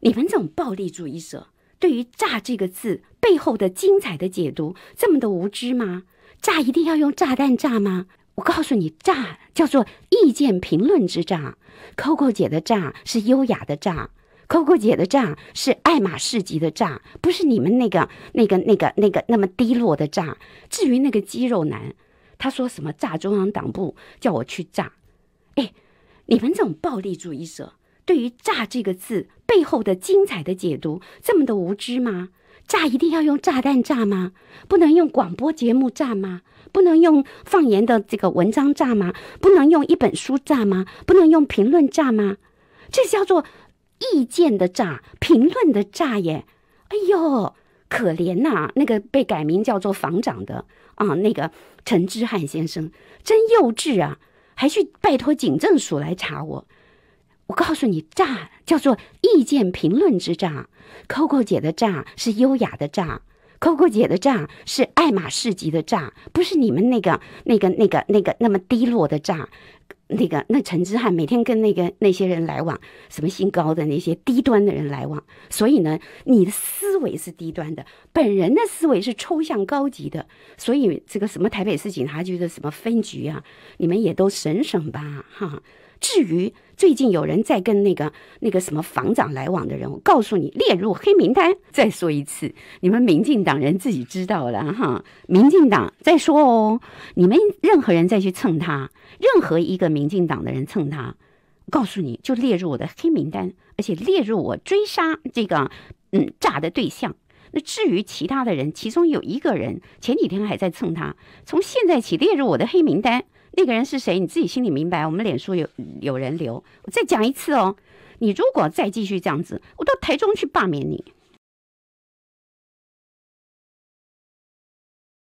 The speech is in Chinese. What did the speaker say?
你们这种暴力主义者，对于“炸”这个字背后的精彩的解读，这么的无知吗？炸一定要用炸弹炸吗？我告诉你，炸叫做意见评论之炸，Coco 姐的炸是优雅的炸，Coco 姐的炸是爱马仕级的炸，不是你们那个那个那个那个那么低落的炸。至于那个肌肉男，他说什么炸中央党部，叫我去炸。哎，你们这种暴力主义者。对于“炸”这个字背后的精彩的解读，这么的无知吗？炸一定要用炸弹炸吗？不能用广播节目炸吗？不能用放言的这个文章炸吗？不能用一本书炸吗？不能用评论炸吗？这叫做意见的炸，评论的炸耶！哎呦，可怜呐，那个被改名叫做房长的啊，那个陈之汉先生，真幼稚啊，还去拜托警政署来查我。我告诉你，炸叫做意见评论之炸，Coco 姐的炸是优雅的炸，Coco 姐的炸是爱马仕级的炸，不是你们那个那个那个那个那么低落的炸，那个那陈之汉每天跟那个那些人来往，什么新高的那些低端的人来往，所以呢，你的思维是低端的，本人的思维是抽象高级的，所以这个什么台北市警察局的什么分局啊，你们也都省省吧，哈。至于最近有人在跟那个那个什么房长来往的人，我告诉你列入黑名单。再说一次，你们民进党人自己知道了哈。民进党再说哦，你们任何人再去蹭他，任何一个民进党的人蹭他，告诉你就列入我的黑名单，而且列入我追杀这个嗯炸的对象。那至于其他的人，其中有一个人前几天还在蹭他，从现在起列入我的黑名单。那个人是谁？你自己心里明白。我们脸书有有人留，我再讲一次哦，你如果再继续这样子，我到台中去罢免你。